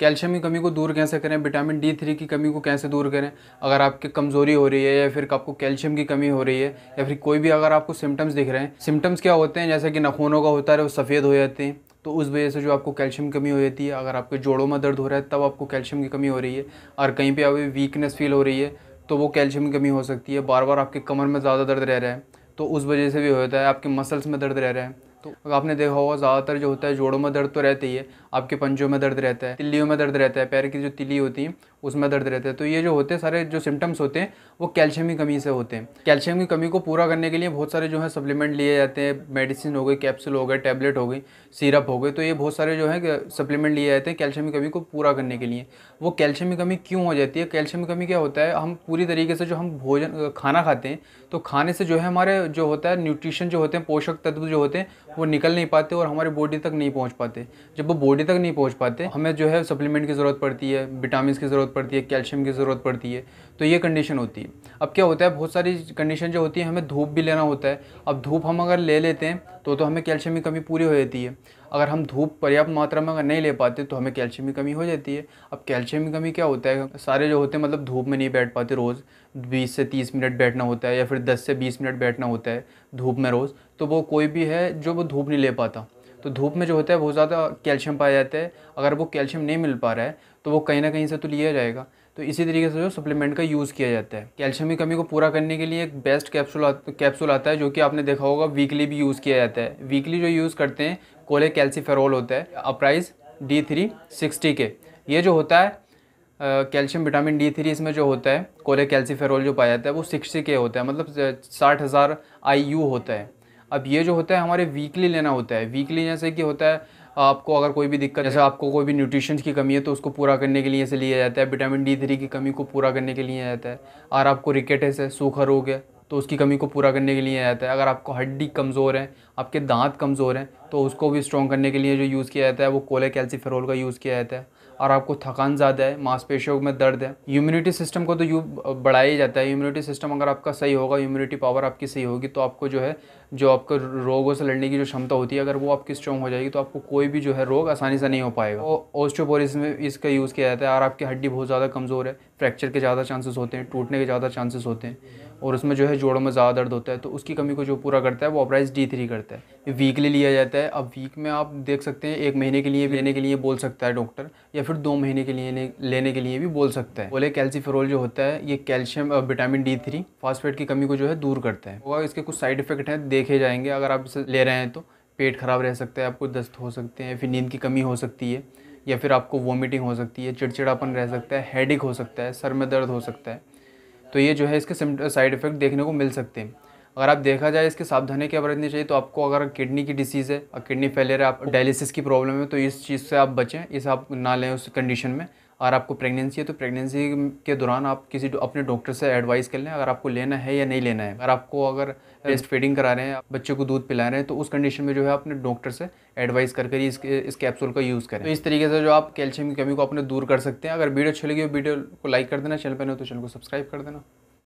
Calcium की कमी को दूर कैसे करें विटामिन डी थ्री की कमी को कैसे दूर करें अगर आपकी कमज़ोरी हो रही है या फिर आपको कैल्शियम की कमी हो रही है या फिर कोई भी अगर आपको सिम्टम्स दिख रहे हैं सिम्टम्स क्या होते हैं जैसे कि नखूनों का होता है वो सफ़ेद हो जाते हैं तो उस वजह से जो आपको कैल्शियम कमी हो जाती है अगर आपके जोड़ों में दर्द हो रहा है तब आपको कैल्शियम की कमी हो रही है और कहीं पर अभी वीकनेस फील हो रही है तो वो कैल्शियम की कमी हो सकती है बार बार आपके कमर में ज़्यादा दर्द रह रहा है तो उस वजह से भी होता है आपके मसल्स में दर्द रह रहा है तो आपने देखा होगा ज़्यादातर जो होता है जोड़ों में दर्द तो रहती है आपके पंजों में दर्द रहता है तिल्लियों में दर्द रहता है पैर की जो तिली होती है उसमें दर्द रहता है तो ये जो होते हैं सारे जो सिम्टम्स होते हैं वो कैल्शियम की कमी से होते हैं कैल्शियम की कमी को पूरा करने के लिए बहुत सारे जो है सप्लीमेंट लिए जाते हैं मेडिसिन हो गई कैप्सूल हो गए टैबलेट हो गई सिरप हो गए तो ये बहुत सारे जो है सप्लीमेंट लिए जाते हैं कैल्शियम की कमी को पूरा करने के लिए वो कैल्शियम की कमी क्यों हो जाती है कैल्शियम की कमी क्या होता है हम पूरी तरीके से जो हम भोजन खाना खाते हैं तो खाने से जो है हमारे जो होता है न्यूट्रिशन जो होते हैं पोषक तत्व जो होते हैं वो निकल नहीं पाते और हमारी बॉडी तक नहीं पहुँच पाते जब वो बॉडी बॉडी तक नहीं पहुंच पाते हमें जो है सप्लीमेंट की ज़रूरत पड़ती है विटामिन की ज़रूरत पड़ती है कैल्शियम की ज़रूरत पड़ती है तो ये कंडीशन होती है अब क्या होता है बहुत सारी कंडीशन जो होती है हमें धूप भी लेना होता है अब धूप हम अगर ले लेते हैं तो तो हमें कैल्शियम की कमी पूरी हो जाती है अगर हम धूप पर्याप्त मात्रा में अगर नहीं ले पाते तो हमें कैल्शियम की कमी हो जाती है अब कैल्शियम की कमी क्या होता है सारे जो होते हैं मतलब धूप में नहीं बैठ पाते रोज़ 20 से 30 मिनट बैठना होता है या फिर 10 से 20 मिनट बैठना होता है धूप में रोज़ तो वो कोई भी है जो वो धूप नहीं ले पाता तो धूप में जो होता है बहुत ज़्यादा कैल्शियम पाया जाता है अगर वो कैल्शियम नहीं मिल पा रहा है तो वो कहीं ना कहीं से तो लिया जाएगा तो इसी तरीके से जो सप्लीमेंट का यूज़ किया जाता है कैल्शियम की कमी को पूरा करने के लिए एक बेस्ट कैप्सूल कैप्सूल आता है जो कि आपने देखा होगा वीकली भी यूज़ किया जाता है वीकली जो यूज़ करते हैं कोले कैल्सीफेरोल होता है अप्राइज डी थ्री सिक्सटी के ये जो होता है कैल्शियम विटामिन डी थ्री इसमें जो होता है कोले कैल्सीफेरोल जो पाया जाता है वो सिक्सटी के होता है मतलब साठ हज़ार आई यू होता है अब ये जो होता है हमारे वीकली लेना होता है वीकली जैसे कि होता है आपको अगर कोई भी दिक्कत जैसे आपको कोई भी न्यूट्रिशन की कमी है तो उसको पूरा करने के लिए ऐसे लिया जाता है विटामिन डी थ्री की कमी को पूरा करने के लिए जाता है और आपको रिकेटेस है सूखा रोग है तो उसकी कमी को पूरा करने के लिए जाता है अगर आपको हड्डी कमज़ोर है आपके दांत कमज़ोर हैं तो उसको भी स्ट्रॉन्ग करने के लिए जो यूज़ किया जाता है वो कोले कैल्सीफेरोल का यूज़ किया जाता है और आपको थकान ज़्यादा है मांसपेशियों में दर्द है इम्यूनिटी सिस्टम को तो यू बढ़ाया ही जाता है इम्यूनिटी सिस्टम अगर आपका सही होगा इम्यूनिटी पावर आपकी सही होगी तो आपको जो है जो आपको रोगों से लड़ने की जो क्षमता होती है अगर वो आपकी स्ट्रॉन्ग हो जाएगी तो आपको कोई भी जो है रोग आसानी से नहीं हो पाएगा ओस्टोपोरिस में इसका यूज़ किया जाता है और आपकी हड्डी बहुत ज़्यादा कमज़ोर है फ्रैक्चर के ज़्यादा चांसेस होते हैं टूटने के ज़्यादा चांसेस होते हैं और उसमें जो है जोड़ों में ज़्यादा दर्द होता है तो उसकी कमी को जो पूरा करता है वो ऑपराइज डी थ्री करता है वीकली लिया जाता है है अब वीक में आप देख सकते हैं एक महीने के लिए भी लेने के लिए बोल सकता है डॉक्टर या फिर दो महीने के लिए लेने के लिए भी बोल सकता है बोले कैल्सीफेरोल जो होता है ये calcium vitamin D three phosphate की कमी को जो है दूर करता है और इसके कुछ साइड इफेक्ट हैं देखे जाएंगे अगर आप इसे ले रहे हैं तो पेट खराब रह सकता है आपको दस्त हो सकते हैं फिर नींद की कमी हो सकती है या फिर आपको वॉमिटिंग हो सकती है चिड़चिड़ापन रह सकता है हेडिक हो सकता है सर में दर्द हो सकता है तो ये जो है इसके साइड इफ़ेक्ट देखने को मिल सकते हैं अगर आप देखा जाए इसकी सावधानी क्या बरतनी चाहिए तो आपको अगर किडनी की डिसीज़ है और किडनी फेलियर है आप डायलिसिस की प्रॉब्लम है तो इस चीज़ से आप बचें इस आप ना लें उस कंडीशन में अगर आपको प्रेगनेंसी है तो प्रेगनेंसी के दौरान आप किसी अपने डॉक्टर से एडवाइस कर लें अगर आपको लेना है या नहीं लेना है अगर आपको अगर ब्रेस्ट हम्म। फीडिंग करा रहे हैं बच्चे को दूध पिला रहे हैं तो उस कंडीशन में जो है अपने डॉक्टर से एडवाइस करके इस, इस कैप्सूल का यूज़ करें तो इस तरीके से जो आप कैल्शियम की कमी को अपने दूर कर सकते हैं अगर वीडियो अच्छी लगी हो वीडियो को लाइक कर देना चैनल पर नहीं तो चैनल को सब्सक्राइब कर देना